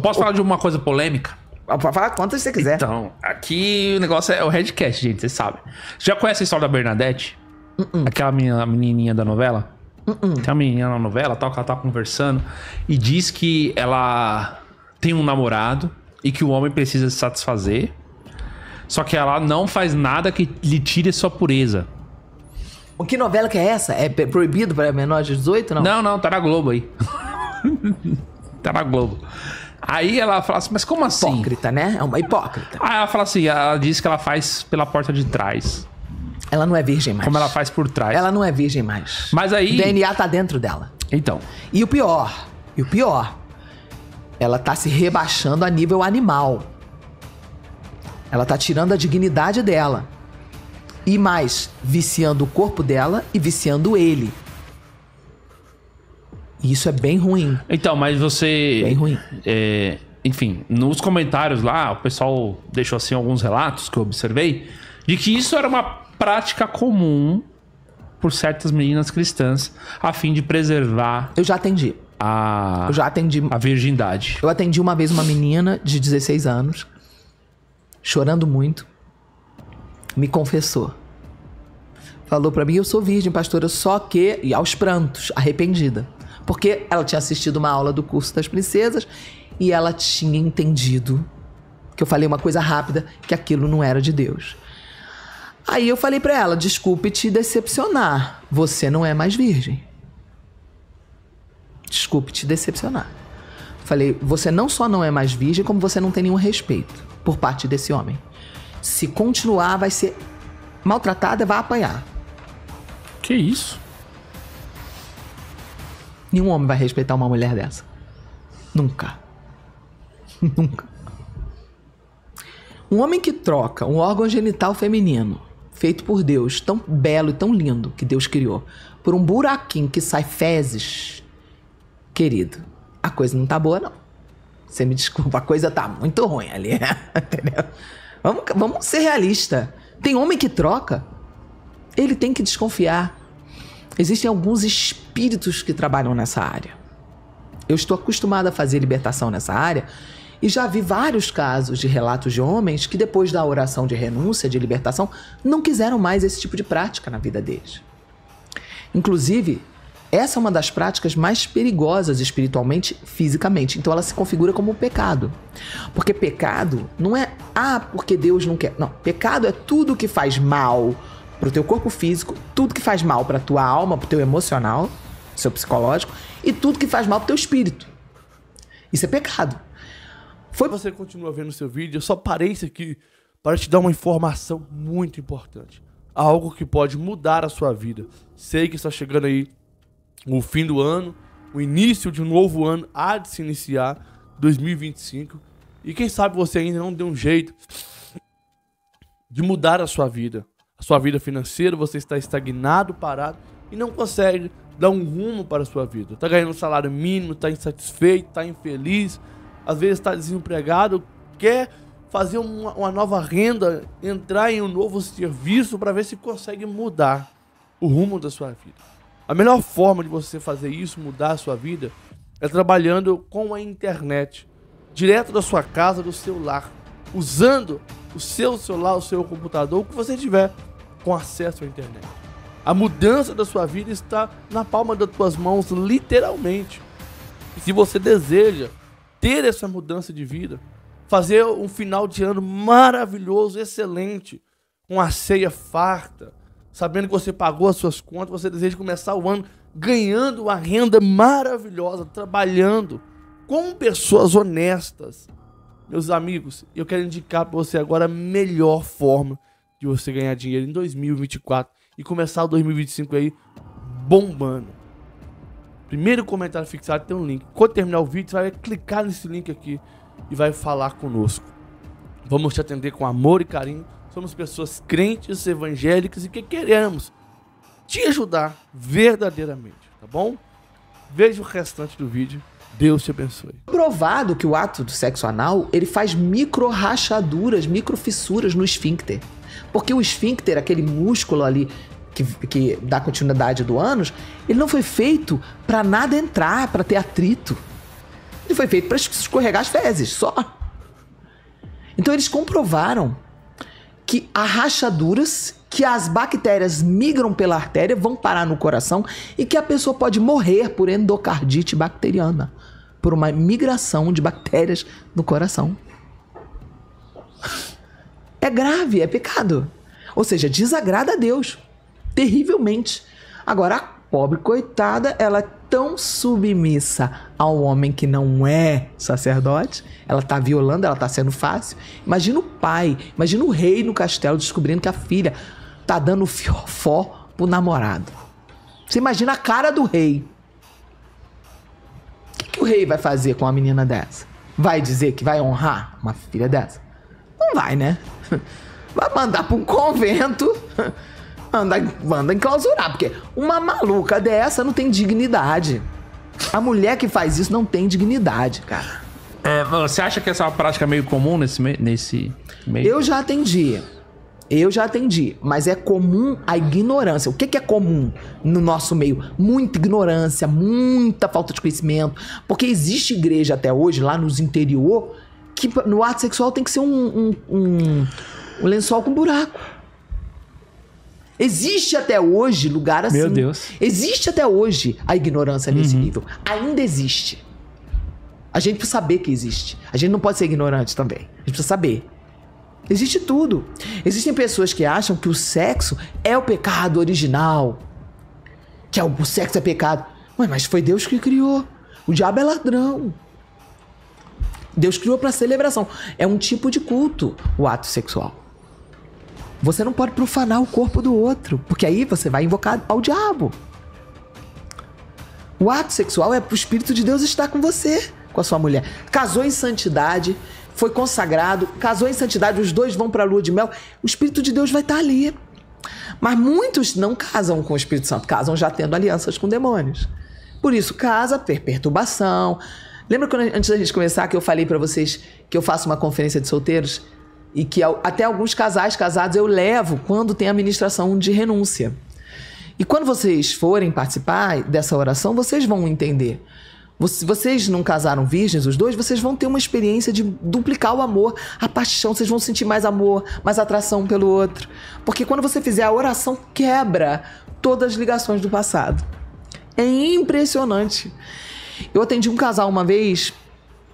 Posso falar de uma coisa polêmica? Pode ah, falar quantas você quiser. Então, aqui o negócio é o headcast, gente, vocês sabem. Você já conhece a história da Bernadette? Uh -uh. Aquela menina, menininha da novela? Uh Tem uma menina na novela, tal, que ela tá conversando e diz que ela tem um namorado e que o homem precisa se satisfazer. Só que ela não faz nada que lhe tire sua pureza. O que novela que é essa? É proibido para menor de 18, não? Não, não, tá na Globo aí. tá na Globo. Aí ela fala assim, mas como assim? Hipócrita, né? É uma hipócrita. Aí ela fala assim, ela diz que ela faz pela porta de trás. Ela não é virgem mais. Como ela faz por trás. Ela não é virgem mais. Mas aí... O DNA tá dentro dela. Então. E o pior, e o pior, ela tá se rebaixando a nível animal. Ela tá tirando a dignidade dela. E mais, viciando o corpo dela e viciando ele. E isso é bem ruim. Então, mas você. Bem ruim. É, enfim, nos comentários lá, o pessoal deixou assim alguns relatos que eu observei de que isso era uma prática comum por certas meninas cristãs a fim de preservar. Eu já atendi. A, eu já atendi. A virgindade. Eu atendi uma vez uma menina de 16 anos, chorando muito, me confessou. Falou para mim: Eu sou virgem, pastora, só que. E aos prantos, arrependida. Porque ela tinha assistido uma aula do curso das princesas e ela tinha entendido que eu falei uma coisa rápida, que aquilo não era de Deus. Aí eu falei para ela: desculpe te decepcionar, você não é mais virgem. Desculpe te decepcionar. Falei: você não só não é mais virgem, como você não tem nenhum respeito por parte desse homem. Se continuar, vai ser maltratada, vai apanhar. Que isso? Nenhum homem vai respeitar uma mulher dessa. Nunca. Nunca. Um homem que troca um órgão genital feminino, feito por Deus, tão belo e tão lindo que Deus criou, por um buraquinho que sai fezes, querido, a coisa não tá boa, não. Você me desculpa, a coisa tá muito ruim ali, né? entendeu? Vamos, vamos ser realista. Tem homem que troca, ele tem que desconfiar. Existem alguns espíritos espíritos que trabalham nessa área. Eu estou acostumada a fazer libertação nessa área e já vi vários casos de relatos de homens que, depois da oração de renúncia, de libertação, não quiseram mais esse tipo de prática na vida deles. Inclusive, essa é uma das práticas mais perigosas espiritualmente, fisicamente. Então, ela se configura como pecado. Porque pecado não é, ah, porque Deus não quer. Não, pecado é tudo que faz mal pro teu corpo físico, tudo que faz mal pra tua alma, pro teu emocional, seu psicológico, e tudo que faz mal pro teu espírito. Isso é pecado. Foi... Você continua vendo o seu vídeo, eu só parei isso aqui para te dar uma informação muito importante. Algo que pode mudar a sua vida. Sei que está chegando aí o fim do ano, o início de um novo ano há de se iniciar, 2025. E quem sabe você ainda não deu um jeito de mudar a sua vida a sua vida financeira, você está estagnado, parado e não consegue dar um rumo para a sua vida. Está ganhando um salário mínimo, está insatisfeito, está infeliz, às vezes está desempregado, quer fazer uma, uma, nova renda, entrar em um novo serviço para ver se consegue mudar o rumo da sua vida. A melhor forma de você fazer isso, mudar a sua vida, é trabalhando com a internet, direto da sua casa, do seu lar, usando o seu celular, o seu computador, o que você tiver com acesso à internet. A mudança da sua vida está na palma das tuas mãos, literalmente. E se você deseja ter essa mudança de vida, fazer um final de ano maravilhoso, excelente, com a ceia farta, sabendo que você pagou as suas contas, você deseja começar o ano ganhando uma renda maravilhosa, trabalhando com pessoas honestas. Meus amigos, eu quero indicar para você agora a melhor forma de você ganhar dinheiro em 2024 e começar o 2025 aí bombando. Primeiro comentário fixado tem um link. Quando terminar o vídeo, você vai clicar nesse link aqui e vai falar conosco. Vamos te atender com amor e carinho. Somos pessoas crentes, evangélicas e que queremos te ajudar verdadeiramente, tá bom? Veja o restante do vídeo. Deus te abençoe. Provado que o ato do sexo anal, ele faz micro rachaduras, micro fissuras no esfíncter. Porque o esfíncter, aquele músculo ali que, que dá continuidade do ânus, ele não foi feito para nada entrar, para ter atrito. Ele foi feito para escorregar as fezes, só. Então eles comprovaram que há rachaduras, que as bactérias migram pela artéria, vão parar no coração e que a pessoa pode morrer por endocardite bacteriana, por uma migração de bactérias no coração é grave, é pecado. Ou seja, desagrada a Deus terrivelmente. Agora, a pobre coitada, ela é tão submissa ao homem que não é sacerdote, ela tá violando, ela tá sendo fácil. Imagina o pai, imagina o rei no castelo descobrindo que a filha tá dando fiofó pro namorado. Você imagina a cara do rei. O que, que o rei vai fazer com uma menina dessa? Vai dizer que vai honrar uma filha dessa? Não vai, né? Vai mandar para um convento. Manda, manda enclausurar, porque uma maluca dessa não tem dignidade. A mulher que faz isso não tem dignidade, cara. É, você acha que essa é uma prática meio comum nesse, nesse meio? Eu já atendi. Eu já atendi. Mas é comum a ignorância. O que, que é comum no nosso meio? Muita ignorância, muita falta de conhecimento. Porque existe igreja até hoje, lá nos interior, que no ato sexual tem que ser um, um, um, um lençol com buraco. Existe até hoje lugar assim. Meu Deus. Existe até hoje a ignorância nesse uhum. nível. Ainda existe. A gente precisa saber que existe. A gente não pode ser ignorante também. A gente precisa saber. Existe tudo. Existem pessoas que acham que o sexo é o pecado original. Que é o sexo é pecado. Ué, mas foi Deus que criou. O diabo é ladrão. Deus criou para celebração. É um tipo de culto o ato sexual. Você não pode profanar o corpo do outro, porque aí você vai invocar ao diabo. O ato sexual é para o Espírito de Deus estar com você, com a sua mulher. Casou em santidade, foi consagrado, casou em santidade, os dois vão para a lua de mel, o Espírito de Deus vai estar tá ali. Mas muitos não casam com o Espírito Santo, casam já tendo alianças com demônios. Por isso, casa, per perturbação, Lembra quando antes da gente começar que eu falei para vocês que eu faço uma conferência de solteiros e que até alguns casais casados eu levo quando tem a ministração de renúncia. E quando vocês forem participar dessa oração, vocês vão entender. Se vocês não casaram virgens, os dois, vocês vão ter uma experiência de duplicar o amor, a paixão, vocês vão sentir mais amor, mais atração pelo outro. Porque quando você fizer a oração, quebra todas as ligações do passado. É impressionante. Eu atendi um casal uma vez,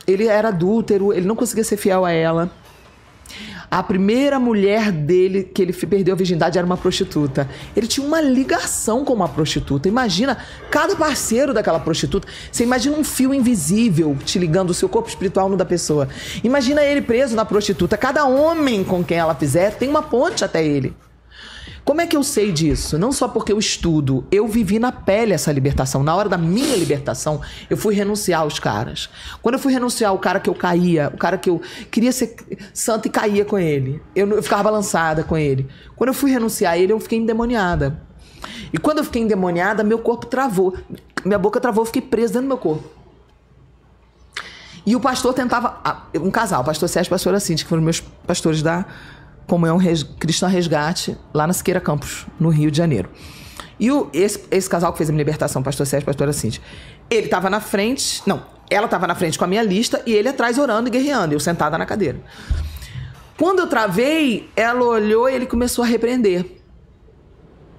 ele era adúltero, ele não conseguia ser fiel a ela. A primeira mulher dele que ele perdeu a virgindade era uma prostituta. Ele tinha uma ligação com uma prostituta. Imagina cada parceiro daquela prostituta. Você imagina um fio invisível te ligando o seu corpo espiritual no da pessoa. Imagina ele preso na prostituta. Cada homem com quem ela fizer tem uma ponte até ele. Como é que eu sei disso? Não só porque eu estudo, eu vivi na pele essa libertação. Na hora da minha libertação, eu fui renunciar aos caras. Quando eu fui renunciar ao cara que eu caía, o cara que eu queria ser santo e caía com ele, eu, eu ficava balançada com ele. Quando eu fui renunciar a ele, eu fiquei endemoniada. E quando eu fiquei endemoniada, meu corpo travou. Minha boca travou, eu fiquei presa dentro do meu corpo. E o pastor tentava. Ah, um casal, o pastor Sérgio e a pastora Cintia, que foram meus pastores da, Comunhão é Res, Cristã Resgate, lá na Siqueira Campos, no Rio de Janeiro. E o, esse, esse casal que fez a minha libertação, pastor Sérgio e pastora Cintia, ele estava na frente, não, ela estava na frente com a minha lista e ele atrás orando e guerreando, eu sentada na cadeira. Quando eu travei, ela olhou e ele começou a repreender.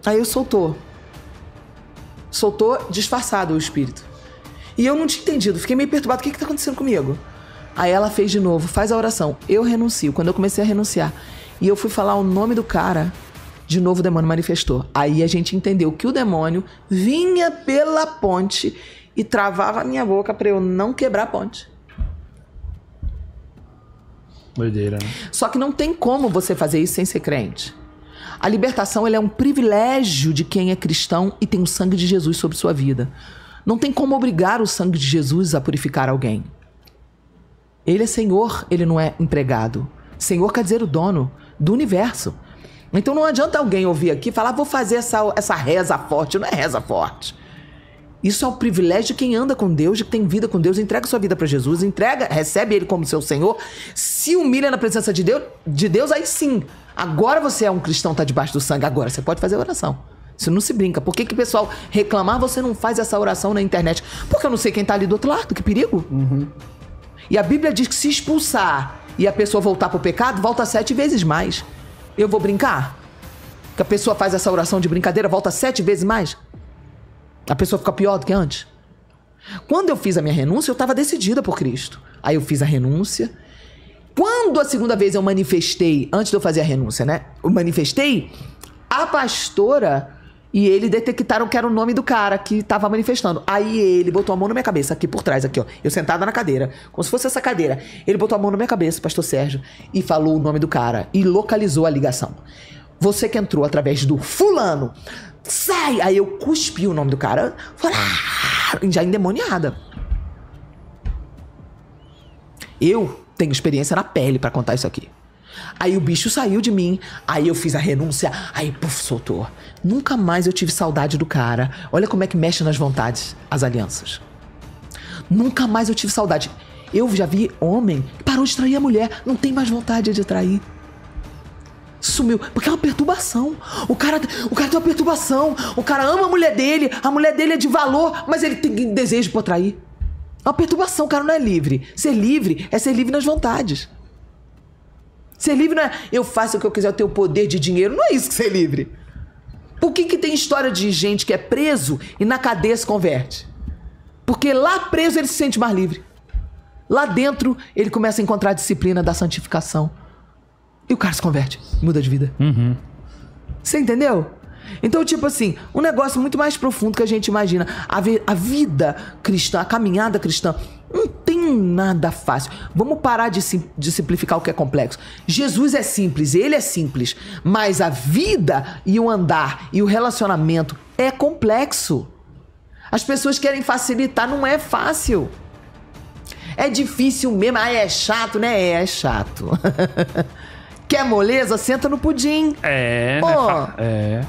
Aí eu soltou. Soltou disfarçado o espírito. E eu não tinha entendido, fiquei meio perturbado. O que está acontecendo comigo? Aí ela fez de novo, faz a oração. Eu renuncio. Quando eu comecei a renunciar, e eu fui falar o nome do cara. De novo o demônio manifestou. Aí a gente entendeu que o demônio vinha pela ponte e travava a minha boca para eu não quebrar a ponte. Doideira, né? Só que não tem como você fazer isso sem ser crente. A libertação é um privilégio de quem é cristão e tem o sangue de Jesus sobre sua vida. Não tem como obrigar o sangue de Jesus a purificar alguém. Ele é Senhor, ele não é empregado. Senhor quer dizer o dono do universo. Então não adianta alguém ouvir aqui e falar, vou fazer essa, essa reza forte. Não é reza forte. Isso é o privilégio de quem anda com Deus, de quem tem vida com Deus, entrega sua vida para Jesus, entrega, recebe Ele como seu Senhor, se humilha na presença de Deus, de Deus, aí sim. Agora você é um cristão, tá debaixo do sangue, agora você pode fazer oração. Isso não se brinca. Por que, que pessoal reclamar você não faz essa oração na internet? Porque eu não sei quem tá ali do outro lado, que perigo. Uhum. E a Bíblia diz que se expulsar e a pessoa voltar pro pecado, volta sete vezes mais. Eu vou brincar? Que a pessoa faz essa oração de brincadeira, volta sete vezes mais? A pessoa fica pior do que antes? Quando eu fiz a minha renúncia, eu estava decidida por Cristo. Aí eu fiz a renúncia. Quando a segunda vez eu manifestei, antes de eu fazer a renúncia, né? Eu manifestei, a pastora e ele detectaram que era o nome do cara que tava manifestando. Aí ele botou a mão na minha cabeça, aqui por trás, aqui, ó. Eu sentada na cadeira, como se fosse essa cadeira. Ele botou a mão na minha cabeça, pastor Sérgio, e falou o nome do cara. E localizou a ligação. Você que entrou através do fulano, sai! Aí eu cuspi o nome do cara, falei, ah, já endemoniada. Eu tenho experiência na pele para contar isso aqui. Aí o bicho saiu de mim, aí eu fiz a renúncia, aí puf, soltou. Nunca mais eu tive saudade do cara. Olha como é que mexe nas vontades as alianças. Nunca mais eu tive saudade. Eu já vi homem que parou de trair a mulher, não tem mais vontade de trair. Sumiu, porque é uma perturbação. O cara, o cara tem uma perturbação. O cara ama a mulher dele, a mulher dele é de valor, mas ele tem desejo para trair. É uma perturbação, o cara não é livre. Ser livre é ser livre nas vontades. Ser livre não é eu faço o que eu quiser, eu tenho poder de dinheiro. Não é isso que ser livre. Por que, que tem história de gente que é preso e na cadeia se converte? Porque lá preso ele se sente mais livre. Lá dentro ele começa a encontrar a disciplina da santificação. E o cara se converte, muda de vida. Uhum. Você entendeu? Então, tipo assim, um negócio muito mais profundo que a gente imagina. A, vi a vida cristã, a caminhada cristã, um nada fácil. Vamos parar de, sim, de simplificar o que é complexo. Jesus é simples, ele é simples, mas a vida e o andar e o relacionamento é complexo. As pessoas querem facilitar, não é fácil. É difícil mesmo, ah, é chato, né? É, é chato. Quer moleza? Senta no pudim. É, né? Pô, né? é.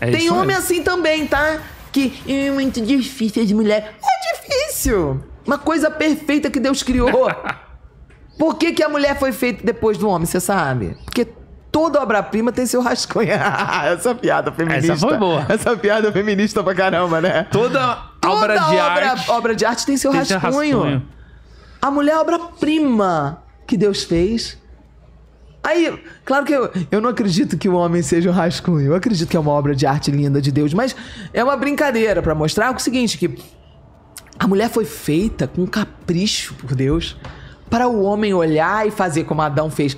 é tem homem mesmo. assim também, tá? Que é muito difícil de mulher. É difícil. Uma coisa perfeita que Deus criou. Por que, que a mulher foi feita depois do homem, você sabe? Porque toda obra-prima tem seu rascunho. Essa piada feminista. Essa foi boa. Essa piada feminista pra caramba, né? Toda, toda obra de obra, arte. obra de arte tem seu tem rascunho. rascunho. A mulher é obra-prima que Deus fez. Aí, claro que eu, eu não acredito que o homem seja um rascunho. Eu acredito que é uma obra de arte linda de Deus, mas é uma brincadeira para mostrar o seguinte que a mulher foi feita com capricho por Deus para o homem olhar e fazer como Adão fez.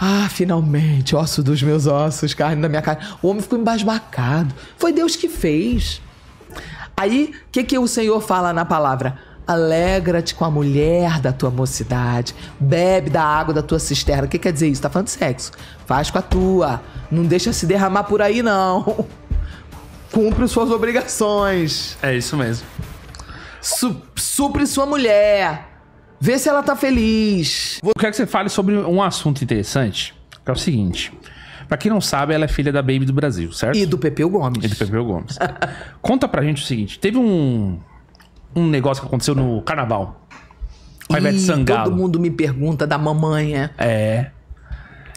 Ah, finalmente, osso dos meus ossos, carne da minha carne. O homem ficou embasbacado. Foi Deus que fez. Aí, o que, que o Senhor fala na palavra? Alegra-te com a mulher da tua mocidade, bebe da água da tua cisterna. O que quer dizer isso? Tá falando de sexo. Faz com a tua. Não deixa se derramar por aí, não. Cumpre suas obrigações. É isso mesmo. Su supre sua mulher. Vê se ela tá feliz. Eu quero que você fale sobre um assunto interessante, que é o seguinte. Pra quem não sabe, ela é filha da Baby do Brasil, certo? E do Pepeu Gomes. E do Pepeu Gomes. Conta pra gente o seguinte: teve um, um negócio que aconteceu no carnaval. Com a Ivete Sangalo. Todo mundo me pergunta da mamãe, é? É.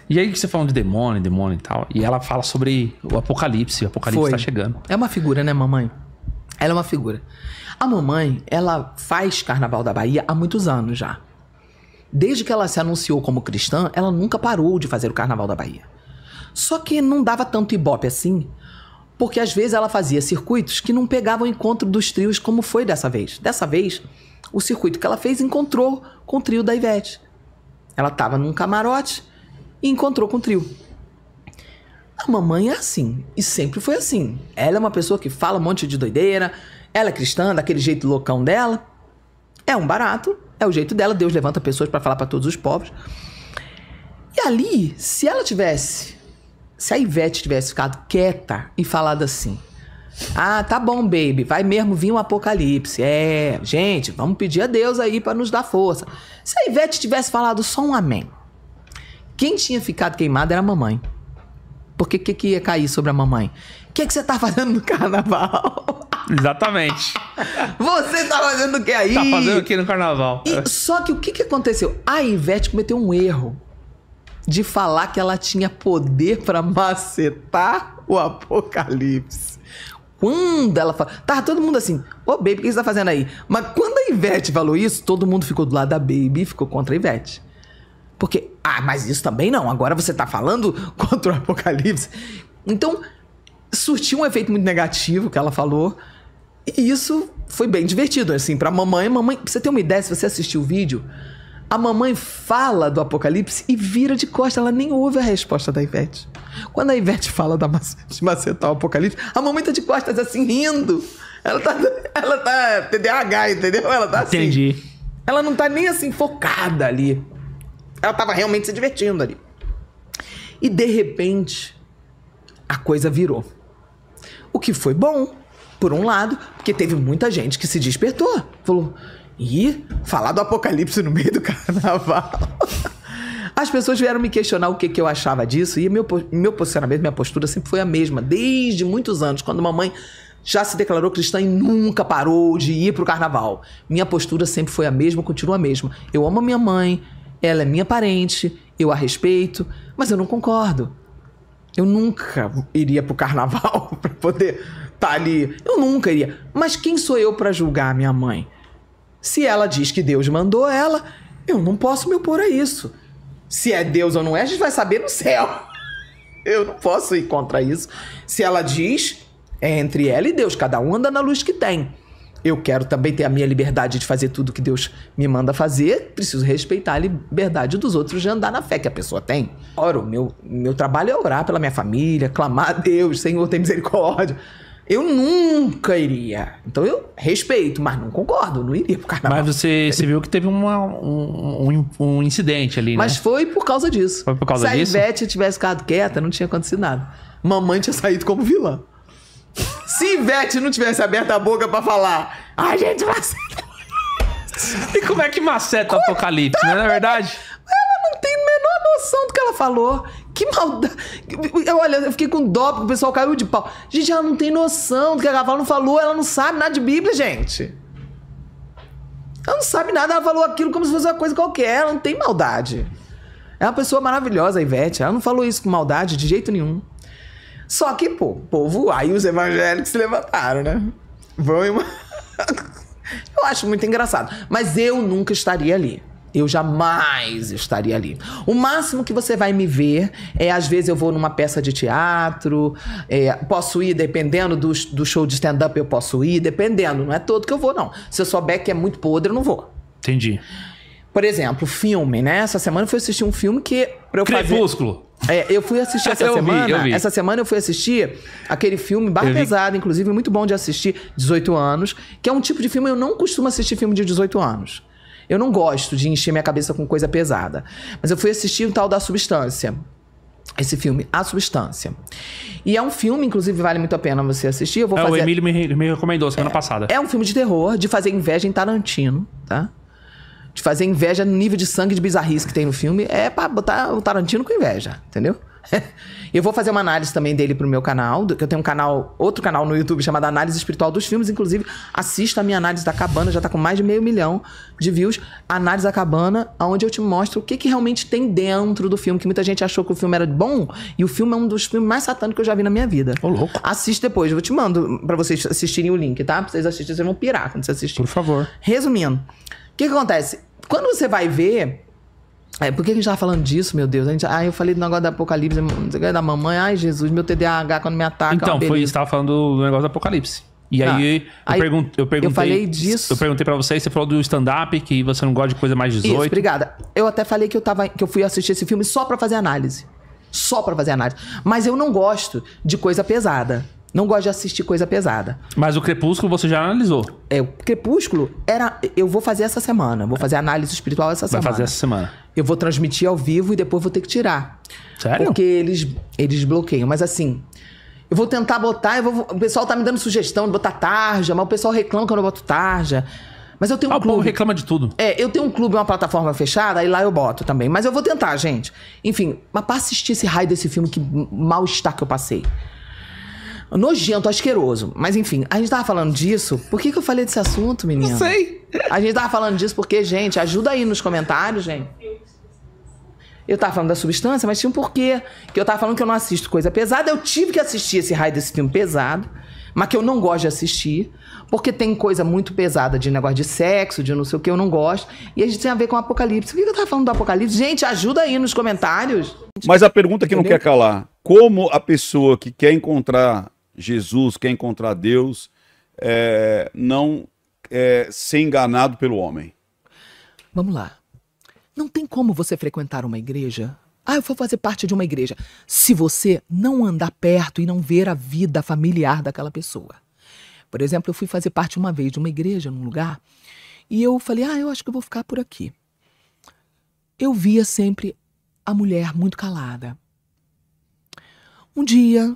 E aí que você fala de demônio, demônio e tal. E ela fala sobre o apocalipse, o apocalipse Foi. tá chegando. É uma figura, né, mamãe? Ela é uma figura. A mamãe, ela faz Carnaval da Bahia há muitos anos já. Desde que ela se anunciou como cristã, ela nunca parou de fazer o Carnaval da Bahia. Só que não dava tanto ibope assim, porque às vezes ela fazia circuitos que não pegavam o encontro dos trios como foi dessa vez. Dessa vez, o circuito que ela fez encontrou com o trio da Ivete. Ela estava num camarote e encontrou com o trio. A mamãe é assim, e sempre foi assim. Ela é uma pessoa que fala um monte de doideira, ela é cristã, daquele jeito loucão dela. É um barato, é o jeito dela. Deus levanta pessoas para falar para todos os pobres. E ali, se ela tivesse, se a Ivete tivesse ficado quieta e falado assim: Ah, tá bom, baby, vai mesmo vir um apocalipse. É, gente, vamos pedir a Deus aí para nos dar força. Se a Ivete tivesse falado só um amém, quem tinha ficado queimado era a mamãe. Porque o que, que ia cair sobre a mamãe? O que, que você tá fazendo no carnaval? Exatamente. Você tá fazendo o que aí? Tá fazendo o que no carnaval? E, só que o que, que aconteceu? A Ivete cometeu um erro de falar que ela tinha poder para macetar o apocalipse. Quando ela falou. Tava todo mundo assim, ô oh, Baby, o que você tá fazendo aí? Mas quando a Ivete falou isso, todo mundo ficou do lado da Baby e ficou contra a Ivete. Porque, ah, mas isso também não. Agora você tá falando contra o apocalipse. Então, surtiu um efeito muito negativo que ela falou. E isso foi bem divertido, assim, pra mamãe. Mamãe, pra você ter uma ideia, se você assistir o vídeo, a mamãe fala do apocalipse e vira de costa, ela nem ouve a resposta da Ivete. Quando a Ivete fala da mac de macetar o apocalipse, a mamãe tá de costas assim, rindo. Ela tá, ela tá TDAH, entendeu? Ela tá assim. Entendi. Ela não tá nem assim focada ali. Ela tava realmente se divertindo ali. E de repente, a coisa virou. O que foi bom, por um lado, porque teve muita gente que se despertou. Falou, e falar do apocalipse no meio do carnaval. As pessoas vieram me questionar o que, que eu achava disso e meu, meu posicionamento, minha postura sempre foi a mesma, desde muitos anos, quando mamãe já se declarou cristã e nunca parou de ir pro carnaval. Minha postura sempre foi a mesma, continua a mesma. Eu amo a minha mãe, ela é minha parente, eu a respeito, mas eu não concordo. Eu nunca iria pro carnaval para poder tá ali. Eu nunca iria. Mas quem sou eu para julgar minha mãe? Se ela diz que Deus mandou ela, eu não posso me opor a isso. Se é Deus ou não é, a gente vai saber no céu. Eu não posso ir contra isso. Se ela diz, é entre ela e Deus, cada um anda na luz que tem. Eu quero também ter a minha liberdade de fazer tudo que Deus me manda fazer, preciso respeitar a liberdade dos outros de andar na fé que a pessoa tem. Oro, meu, meu trabalho é orar pela minha família, clamar a Deus, Senhor, tem misericórdia. Eu nunca iria. Então eu respeito, mas não concordo, não iria pro carnaval. Mas você, você viu que teve uma, um, um, um, incidente ali, né? Mas foi por causa disso. Foi por causa Se disso? Se a Ivete tivesse ficado quieta, não tinha acontecido nada. Mamãe tinha saído como vilã. Se Ivete não tivesse aberto a boca para falar, a gente vai E como é que maceta o apocalipse, né? Na verdade. Ela não tem a menor noção do que ela falou. Que maldade. Olha, eu fiquei com dó porque o pessoal caiu de pau. Gente, ela não tem noção do que a Cavalo não falou, ela não sabe nada de Bíblia, gente. Ela não sabe nada, ela falou aquilo como se fosse uma coisa qualquer, ela não tem maldade. É uma pessoa maravilhosa, a Ivete. Ela não falou isso com maldade de jeito nenhum. Só que, pô, povo, aí os evangélicos se levantaram, né? Vão em uma... eu acho muito engraçado. Mas eu nunca estaria ali. Eu jamais estaria ali. O máximo que você vai me ver é, às vezes, eu vou numa peça de teatro, é, posso ir, dependendo do, do show de stand-up, eu posso ir, dependendo. Não é todo que eu vou, não. Se eu souber que é muito podre, eu não vou. Entendi. Por exemplo, filme, né? Essa semana eu fui assistir um filme que. Pra eu Crepúsculo. Fazer... É, eu fui assistir essa eu semana. Vi, eu vi. Essa semana eu fui assistir aquele filme Bar Pesado, inclusive, muito bom de assistir, 18 anos, que é um tipo de filme eu não costumo assistir filme de 18 anos. Eu não gosto de encher minha cabeça com coisa pesada. Mas eu fui assistir o tal da Substância. Esse filme, A Substância. E é um filme, inclusive, vale muito a pena você assistir. Eu vou é, fazer... O Emílio me, me recomendou semana é, passada. É um filme de terror, de fazer inveja em Tarantino, tá? De fazer inveja no nível de sangue de bizarrice que tem no filme. É pra botar o Tarantino com inveja, entendeu? eu vou fazer uma análise também dele pro meu canal, que eu tenho um canal, outro canal no YouTube chamado Análise Espiritual dos Filmes, inclusive assista a minha análise da cabana, já tá com mais de meio milhão de views, Análise da Cabana, onde eu te mostro o que, que realmente tem dentro do filme, que muita gente achou que o filme era bom, e o filme é um dos filmes mais satânicos que eu já vi na minha vida. Ô, louco. Assiste depois, eu te mando para vocês assistirem o link, tá? Pra vocês assistirem, vocês vão pirar quando vocês assistirem. Por favor. Resumindo, o que, que acontece? Quando você vai ver é, por que a gente tava falando disso, meu Deus? A gente, ah, eu falei do negócio do apocalipse, da mamãe. Ai, Jesus, meu TDAH quando me ataca. É então, foi isso, tava falando do negócio do apocalipse. E ah, aí, eu, aí eu perguntei. Eu falei disso. Eu perguntei pra você, e você falou do stand-up, que você não gosta de coisa mais 18. Isso, obrigada. Eu até falei que eu, tava, que eu fui assistir esse filme só pra fazer análise. Só pra fazer análise. Mas eu não gosto de coisa pesada. Não gosto de assistir coisa pesada. Mas o Crepúsculo você já analisou? É, o Crepúsculo era. Eu vou fazer essa semana. Vou fazer análise espiritual essa Vai semana. Vai fazer essa semana. Eu vou transmitir ao vivo e depois vou ter que tirar. Sério? Porque eles, eles bloqueiam. Mas assim, eu vou tentar botar. Vou, o pessoal tá me dando sugestão de botar tarja, mas o pessoal reclama que eu não boto tarja. Mas eu tenho ah, um ah, clube. O povo reclama de tudo. É, eu tenho um clube, uma plataforma fechada, aí lá eu boto também. Mas eu vou tentar, gente. Enfim, mas pra assistir esse raio desse filme, que mal-estar que eu passei. Nojento, asqueroso. Mas enfim, a gente tava falando disso. Por que, que eu falei desse assunto, menina? Não sei. A gente tava falando disso porque, gente, ajuda aí nos comentários, gente. Eu tava falando da substância, mas tinha um porquê. Que eu tava falando que eu não assisto coisa pesada. Eu tive que assistir esse raio desse filme pesado, mas que eu não gosto de assistir. Porque tem coisa muito pesada de negócio de sexo, de não sei o que, eu não gosto. E a gente tem a ver com o apocalipse. Por que eu tava falando do apocalipse? Gente, ajuda aí nos comentários. Mas a pergunta que Entendeu? não quer calar: como a pessoa que quer encontrar Jesus, quer encontrar Deus, é, não é, ser enganado pelo homem. Vamos lá. Não tem como você frequentar uma igreja. Ah, eu vou fazer parte de uma igreja. Se você não andar perto e não ver a vida familiar daquela pessoa. Por exemplo, eu fui fazer parte uma vez de uma igreja num lugar e eu falei, ah, eu acho que eu vou ficar por aqui. Eu via sempre a mulher muito calada. Um dia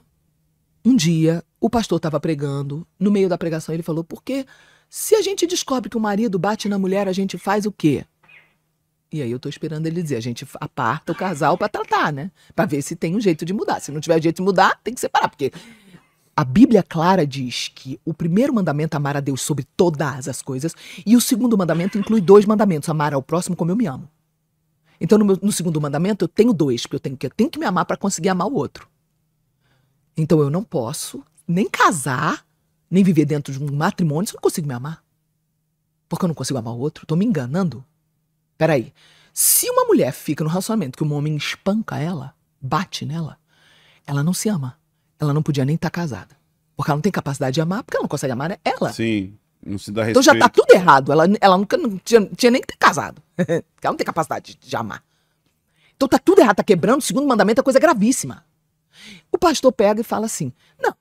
um dia, o pastor estava pregando, no meio da pregação ele falou: porque se a gente descobre que o marido bate na mulher, a gente faz o quê? E aí eu estou esperando ele dizer: a gente aparta o casal para tratar, né? Para ver se tem um jeito de mudar. Se não tiver jeito de mudar, tem que separar, porque a Bíblia clara diz que o primeiro mandamento é amar a Deus sobre todas as coisas, e o segundo mandamento inclui dois mandamentos: amar ao próximo como eu me amo. Então, no, meu, no segundo mandamento, eu tenho dois, porque eu tenho, eu tenho que me amar para conseguir amar o outro. Então eu não posso nem casar, nem viver dentro de um matrimônio se eu não consigo me amar. Porque eu não consigo amar o outro. Tô me enganando. Peraí. Se uma mulher fica no relacionamento que um homem espanca ela, bate nela, ela não se ama. Ela não podia nem estar tá casada. Porque ela não tem capacidade de amar, porque ela não consegue amar né, ela. Sim. Não se dá respeito. Então já tá tudo errado. Ela, ela nunca não tinha, tinha nem que ter casado. ela não tem capacidade de, de amar. Então tá tudo errado, tá quebrando. O segundo mandamento é coisa gravíssima. O pastor pega e fala assim: não,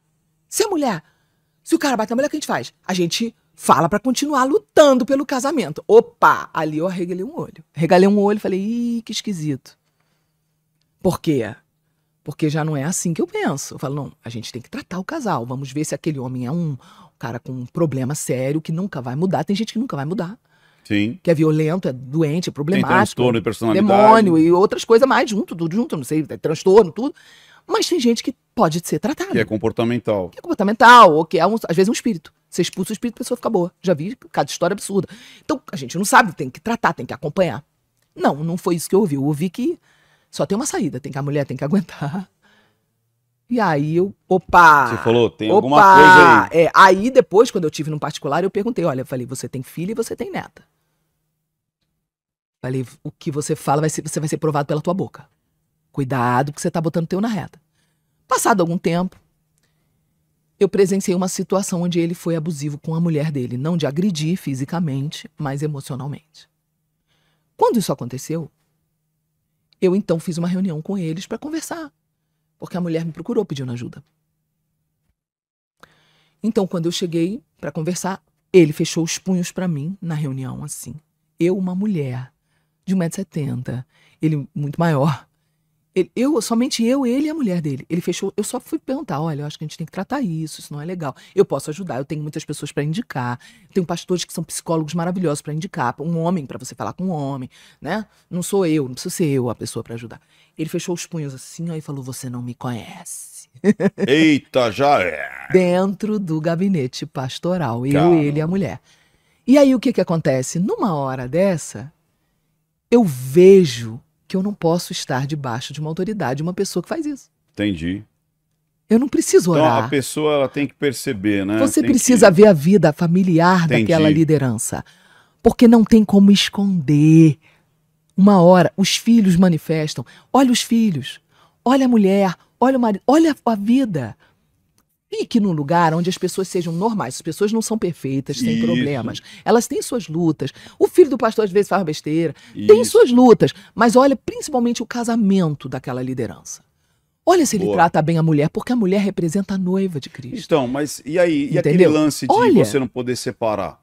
se a mulher, se o cara bate na mulher, o que a gente faz? A gente fala para continuar lutando pelo casamento. Opa! Ali eu arregalei um olho. Regalei um olho e falei: ih, que esquisito. Por quê? Porque já não é assim que eu penso. Eu falo, não, a gente tem que tratar o casal. Vamos ver se aquele homem é um cara com um problema sério que nunca vai mudar. Tem gente que nunca vai mudar. Sim. Que é violento, é doente, é problemático. Tem transtorno de é personalidade. Demônio e outras coisas mais junto, tudo junto, não sei, é transtorno, tudo. Mas tem gente que pode ser tratada. Que é comportamental. Que é comportamental, ou que é, um, às vezes, um espírito. Você expulsa o espírito, a pessoa fica boa. Já vi cada história absurda. Então, a gente não sabe, tem que tratar, tem que acompanhar. Não, não foi isso que eu ouvi. Eu ouvi que só tem uma saída, tem que a mulher tem que aguentar. E aí eu, opa! Você falou, tem opa, alguma coisa aí. É, aí depois, quando eu tive num particular, eu perguntei, olha, eu falei, você tem filha e você tem neta. Falei, o que você fala, vai ser, você vai ser provado pela tua boca. Cuidado, que você está botando teu na reta. Passado algum tempo, eu presenciei uma situação onde ele foi abusivo com a mulher dele, não de agredir fisicamente, mas emocionalmente. Quando isso aconteceu, eu então fiz uma reunião com eles para conversar, porque a mulher me procurou pedindo ajuda. Então, quando eu cheguei para conversar, ele fechou os punhos para mim na reunião assim. Eu, uma mulher de 1,70m, ele muito maior, ele, eu, somente eu, ele e a mulher dele. Ele fechou. Eu só fui perguntar: olha, eu acho que a gente tem que tratar isso, isso não é legal. Eu posso ajudar, eu tenho muitas pessoas para indicar. Tenho pastores que são psicólogos maravilhosos para indicar. Um homem, para você falar com um homem, né? Não sou eu, não preciso ser eu a pessoa para ajudar. Ele fechou os punhos assim e falou: você não me conhece. Eita, já é. Dentro do gabinete pastoral. Calma. Eu, ele e a mulher. E aí o que, que acontece? Numa hora dessa, eu vejo que eu não posso estar debaixo de uma autoridade, uma pessoa que faz isso. Entendi. Eu não preciso orar. Então a pessoa ela tem que perceber, né? Você tem precisa que... ver a vida familiar Entendi. daquela liderança. Porque não tem como esconder. Uma hora, os filhos manifestam. Olha os filhos, olha a mulher, olha o marido, olha a vida. Fique num lugar onde as pessoas sejam normais. As pessoas não são perfeitas, sem problemas. Elas têm suas lutas. O filho do pastor às vezes faz besteira. Isso. Tem suas lutas. Mas olha principalmente o casamento daquela liderança. Olha se ele Boa. trata bem a mulher, porque a mulher representa a noiva de Cristo. Então, mas e aí? E Entendeu? aquele lance de olha, você não poder separar?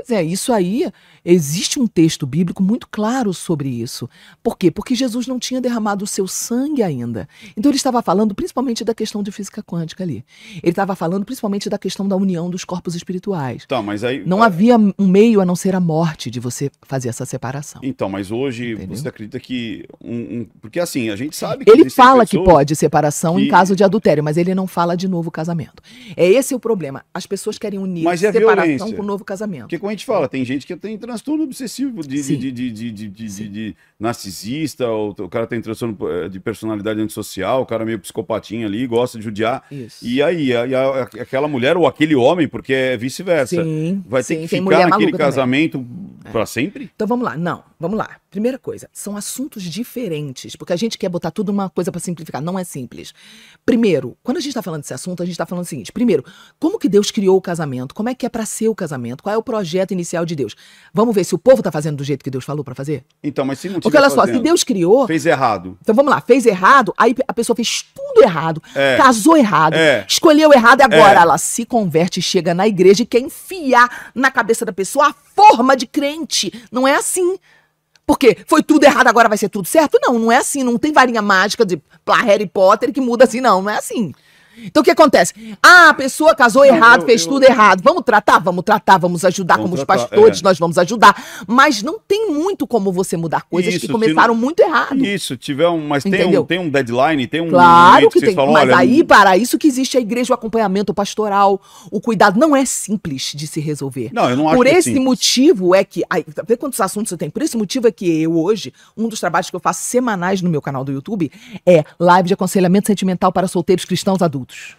Pois é, isso aí existe um texto bíblico muito claro sobre isso. Por quê? Porque Jesus não tinha derramado o seu sangue ainda. Então ele estava falando principalmente da questão de física quântica ali. Ele estava falando principalmente da questão da união dos corpos espirituais. Tá, mas aí não é. havia um meio a não ser a morte de você fazer essa separação. Então, mas hoje Entendeu? você acredita que um, um, porque assim a gente sabe que ele fala que pode separação que... em caso de adultério, mas ele não fala de novo casamento. É esse o problema. As pessoas querem unir mas é separação é com o novo casamento. Que como a gente fala, é. tem gente que tem transtorno obsessivo de, de, de, de, de, narcisista, ou, o cara tem transtorno eh, de personalidade antissocial, o cara é meio psicopatinha ali, gosta de judiar. Isso. E aí, a, a, aquela mulher ou aquele homem, porque é vice-versa, vai ter que ficar naquele casamento para é. sempre? Então vamos lá, não. Vamos lá. Primeira coisa, são assuntos diferentes, porque a gente quer botar tudo uma coisa para simplificar. Não é simples. Primeiro, quando a gente está falando desse assunto, a gente está falando o seguinte: primeiro, como que Deus criou o casamento? Como é que é para ser o casamento? Qual é o projeto inicial de Deus? Vamos ver se o povo está fazendo do jeito que Deus falou para fazer? Então, mas se não Porque olha só, fazendo, se Deus criou. Fez errado. Então vamos lá, fez errado, aí a pessoa fez tudo errado, é. casou errado, é. escolheu errado, e agora é. ela se converte, chega na igreja e quer enfiar na cabeça da pessoa a forma de crente. Não é assim. Porque foi tudo errado, agora vai ser tudo certo? Não, não é assim. Não tem varinha mágica de Harry Potter que muda assim, não. Não é assim. Então o que acontece? Ah, a pessoa casou não, errado, eu, fez eu... tudo errado. Vamos tratar? Vamos tratar, vamos ajudar vamos como tratar, os pastores, é. nós vamos ajudar. Mas não tem muito como você mudar coisas isso, que começaram não... muito errado. Isso, tiver um. Mas tem um, tem um, deadline, tem um. Claro que, que tem. Falam, mas olha... aí, para isso que existe a igreja, o acompanhamento pastoral, o cuidado. Não é simples de se resolver. Não, eu não acho Por é esse motivo é que. Aí, tá vê quantos assuntos você tem. Por esse motivo é que eu hoje, um dos trabalhos que eu faço semanais no meu canal do YouTube é live de aconselhamento sentimental para solteiros cristãos adultos adultos.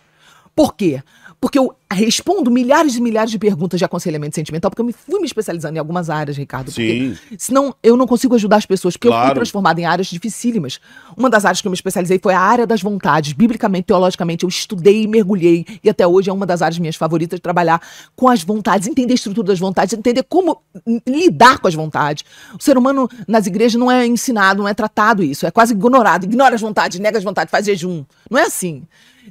Por quê? Porque eu respondo milhares e milhares de perguntas de aconselhamento sentimental, porque eu me fui me especializando em algumas áreas, Ricardo. Sim. Senão eu não consigo ajudar as pessoas, porque claro. eu fui transformada em áreas dificílimas. Uma das áreas que eu me especializei foi a área das vontades. Biblicamente, teologicamente, eu estudei, e mergulhei, e até hoje é uma das áreas minhas favoritas, trabalhar com as vontades, entender a estrutura das vontades, entender como lidar com as vontades. O ser humano nas igrejas não é ensinado, não é tratado isso, é quase ignorado. Ignora as vontades, nega as vontades, faz jejum. Não é assim.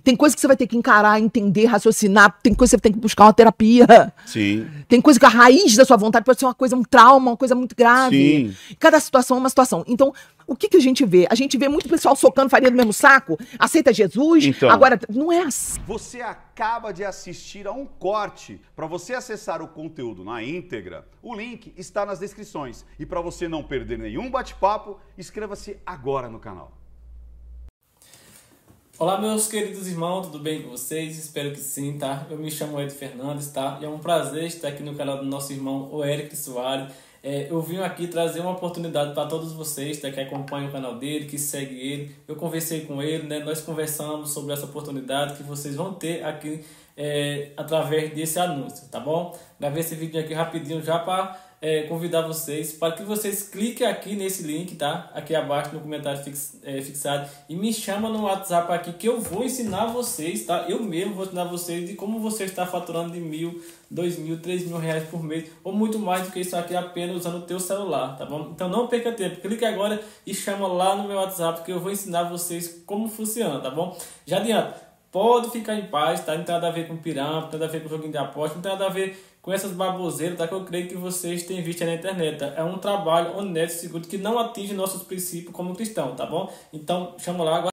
Tem coisa que você vai ter que encarar, entender, raciocinar. Tem coisa que você tem que buscar uma terapia. Sim. Tem coisa que a raiz da sua vontade pode ser uma coisa, um trauma, uma coisa muito grave. Sim. Cada situação é uma situação. Então, o que, que a gente vê? A gente vê muito pessoal socando farinha do mesmo saco. Aceita Jesus. Então, agora, não é assim. Você acaba de assistir a um corte. Para você acessar o conteúdo na íntegra, o link está nas descrições. E para você não perder nenhum bate-papo, inscreva-se agora no canal. Olá, meus queridos irmãos, tudo bem com vocês? Espero que sim, tá? Eu me chamo Ed Fernandes, tá? E é um prazer estar aqui no canal do nosso irmão, o Eric Soares. É, eu vim aqui trazer uma oportunidade para todos vocês tá, que acompanham o canal dele, que segue ele. Eu conversei com ele, né? Nós conversamos sobre essa oportunidade que vocês vão ter aqui é, através desse anúncio, tá bom? Gravei esse vídeo aqui rapidinho já para é, convidar vocês para que vocês cliquem aqui nesse link, tá? Aqui abaixo no comentário fix, é, fixado e me chama no WhatsApp aqui que eu vou ensinar vocês, tá? Eu mesmo vou ensinar vocês de como você está faturando de mil, dois mil, três mil reais por mês ou muito mais do que isso aqui apenas usando o teu celular, tá bom? Então não perca tempo, clique agora e chama lá no meu WhatsApp que eu vou ensinar vocês como funciona, tá bom? Já adianta, pode ficar em paz, tá? Não tem nada a ver com pirâmide, não tem nada a ver com joguinho de aposta, não tem nada a ver com essas baboseiras tá, que eu creio que vocês têm visto na internet. Tá? É um trabalho honesto e seguro que não atinge nossos princípios como cristão, tá bom? Então, chamo lá.